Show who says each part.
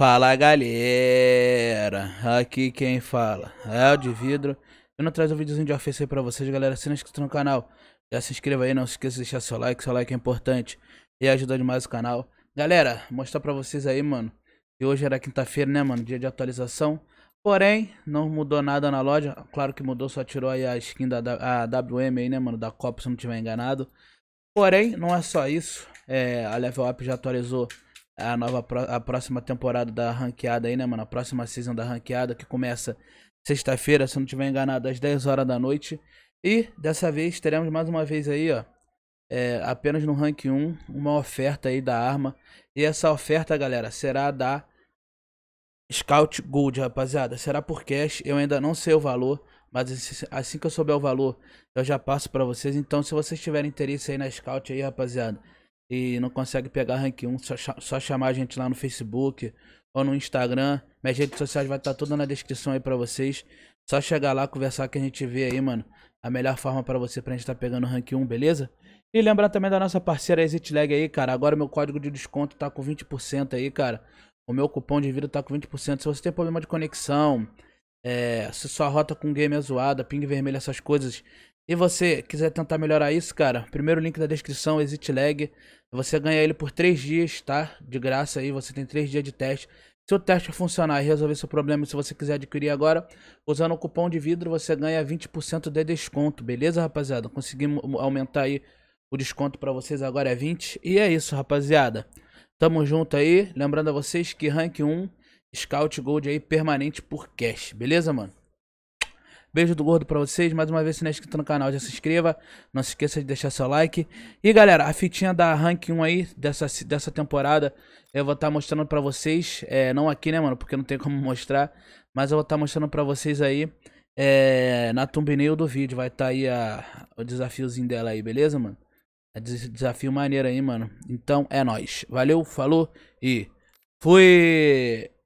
Speaker 1: Fala galera, aqui quem fala é o de vidro. Eu não trago um videozinho de ofício aí pra vocês, galera. Se não é inscrito no canal, já se inscreva aí. Não se esqueça de deixar seu like, seu like é importante e ajuda demais o canal. Galera, mostrar pra vocês aí, mano. E hoje era quinta-feira, né, mano? Dia de atualização. Porém, não mudou nada na loja. Claro que mudou, só tirou aí a skin da a WM aí, né, mano? Da Copa, se não tiver enganado. Porém, não é só isso. É, a Level Up já atualizou a nova a próxima temporada da ranqueada aí, né, mano? A próxima season da ranqueada que começa sexta-feira, se não tiver enganado, às 10 horas da noite. E dessa vez teremos mais uma vez aí, ó, é, apenas no rank 1, uma oferta aí da arma. E essa oferta, galera, será da Scout Gold, rapaziada. Será por cash, eu ainda não sei o valor, mas assim, assim que eu souber o valor, eu já passo para vocês. Então, se vocês tiverem interesse aí na Scout aí, rapaziada, e não consegue pegar rank 1, só, só chamar a gente lá no Facebook ou no Instagram. Minhas redes sociais vai estar tá toda na descrição aí pra vocês. Só chegar lá, conversar que a gente vê aí, mano, a melhor forma pra você pra gente tá pegando rank 1, beleza? E lembrar também da nossa parceira Exit Lag aí, cara. Agora meu código de desconto tá com 20% aí, cara. O meu cupom de vida tá com 20%. Se você tem problema de conexão, é, se sua rota com game é zoada, ping vermelho, essas coisas, e você quiser tentar melhorar isso, cara, primeiro link da descrição, Exit Lag. Você ganha ele por 3 dias, tá? De graça aí, você tem 3 dias de teste. Se o teste funcionar e resolver seu problema, se você quiser adquirir agora, usando o cupom de vidro, você ganha 20% de desconto, beleza, rapaziada? Conseguimos aumentar aí o desconto para vocês agora é 20. E é isso, rapaziada. Tamo junto aí. Lembrando a vocês que rank 1, Scout Gold aí permanente por cash, beleza, mano? Beijo do gordo pra vocês. Mais uma vez, se não é inscrito no canal, já se inscreva. Não se esqueça de deixar seu like. E galera, a fitinha da Rank 1 aí, dessa, dessa temporada, eu vou estar tá mostrando pra vocês. É, não aqui, né, mano? Porque não tem como mostrar. Mas eu vou estar tá mostrando pra vocês aí. É, na thumbnail do vídeo vai estar tá aí a, o desafiozinho dela aí, beleza, mano? É desafio maneiro aí, mano. Então é nóis. Valeu, falou e fui!